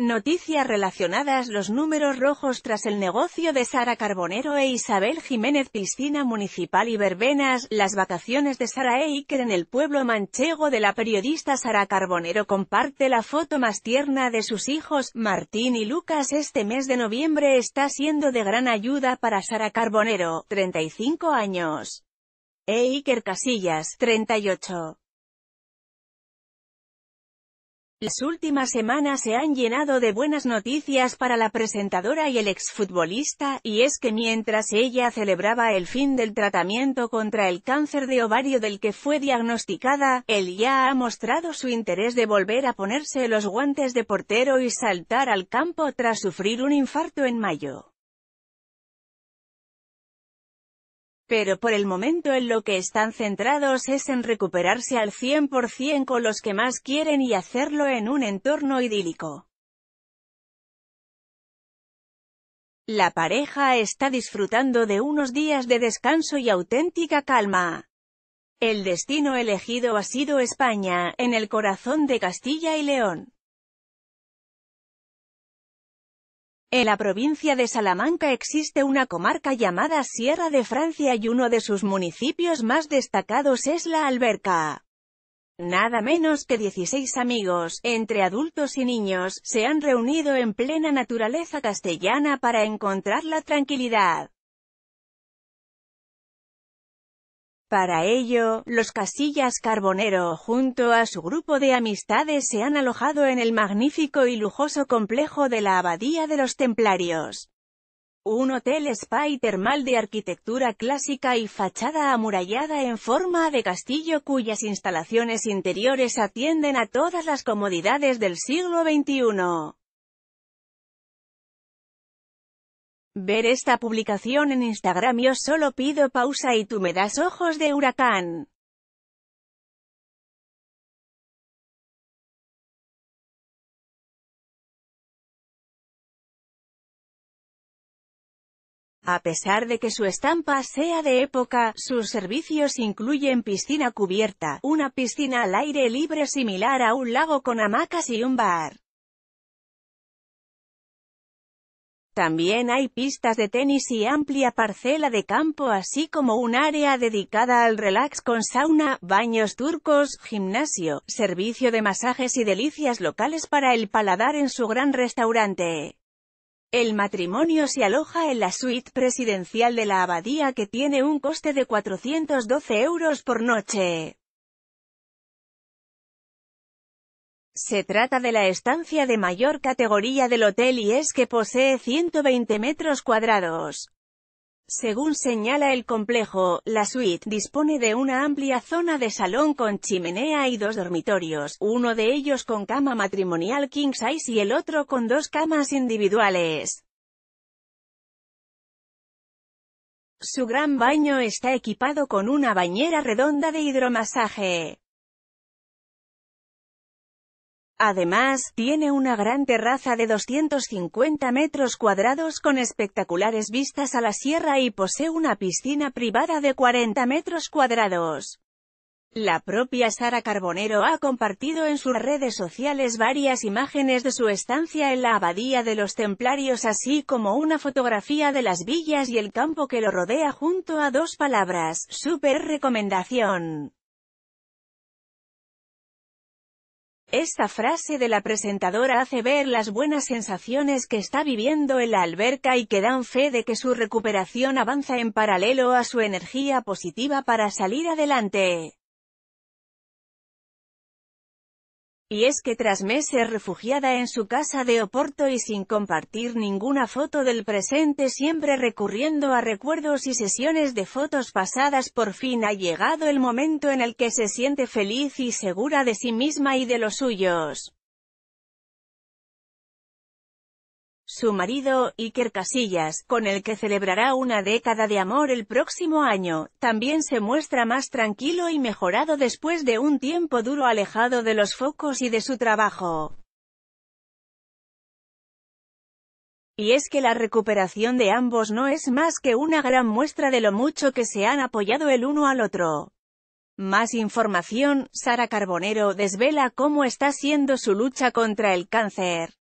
Noticias relacionadas Los números rojos tras el negocio de Sara Carbonero e Isabel Jiménez Piscina Municipal y Verbenas, las vacaciones de Sara Eiker en el pueblo manchego de la periodista Sara Carbonero comparte la foto más tierna de sus hijos, Martín y Lucas este mes de noviembre está siendo de gran ayuda para Sara Carbonero, 35 años. Eiker Casillas, 38. Las últimas semanas se han llenado de buenas noticias para la presentadora y el exfutbolista, y es que mientras ella celebraba el fin del tratamiento contra el cáncer de ovario del que fue diagnosticada, él ya ha mostrado su interés de volver a ponerse los guantes de portero y saltar al campo tras sufrir un infarto en mayo. Pero por el momento en lo que están centrados es en recuperarse al 100% con los que más quieren y hacerlo en un entorno idílico. La pareja está disfrutando de unos días de descanso y auténtica calma. El destino elegido ha sido España, en el corazón de Castilla y León. En la provincia de Salamanca existe una comarca llamada Sierra de Francia y uno de sus municipios más destacados es La Alberca. Nada menos que 16 amigos, entre adultos y niños, se han reunido en plena naturaleza castellana para encontrar la tranquilidad. Para ello, los Casillas Carbonero junto a su grupo de amistades se han alojado en el magnífico y lujoso complejo de la Abadía de los Templarios. Un hotel spa y termal de arquitectura clásica y fachada amurallada en forma de castillo cuyas instalaciones interiores atienden a todas las comodidades del siglo XXI. ver esta publicación en Instagram yo solo pido pausa y tú me das ojos de huracán. A pesar de que su estampa sea de época, sus servicios incluyen piscina cubierta, una piscina al aire libre similar a un lago con hamacas y un bar. También hay pistas de tenis y amplia parcela de campo así como un área dedicada al relax con sauna, baños turcos, gimnasio, servicio de masajes y delicias locales para el paladar en su gran restaurante. El matrimonio se aloja en la suite presidencial de la abadía que tiene un coste de 412 euros por noche. Se trata de la estancia de mayor categoría del hotel y es que posee 120 metros cuadrados. Según señala el complejo, la suite dispone de una amplia zona de salón con chimenea y dos dormitorios, uno de ellos con cama matrimonial king size y el otro con dos camas individuales. Su gran baño está equipado con una bañera redonda de hidromasaje. Además, tiene una gran terraza de 250 metros cuadrados con espectaculares vistas a la sierra y posee una piscina privada de 40 metros cuadrados. La propia Sara Carbonero ha compartido en sus redes sociales varias imágenes de su estancia en la Abadía de los Templarios así como una fotografía de las villas y el campo que lo rodea junto a dos palabras, super recomendación. Esta frase de la presentadora hace ver las buenas sensaciones que está viviendo en la alberca y que dan fe de que su recuperación avanza en paralelo a su energía positiva para salir adelante. Y es que tras meses refugiada en su casa de Oporto y sin compartir ninguna foto del presente siempre recurriendo a recuerdos y sesiones de fotos pasadas por fin ha llegado el momento en el que se siente feliz y segura de sí misma y de los suyos. su marido, Iker Casillas, con el que celebrará una década de amor el próximo año, también se muestra más tranquilo y mejorado después de un tiempo duro alejado de los focos y de su trabajo. Y es que la recuperación de ambos no es más que una gran muestra de lo mucho que se han apoyado el uno al otro. Más información, Sara Carbonero desvela cómo está siendo su lucha contra el cáncer.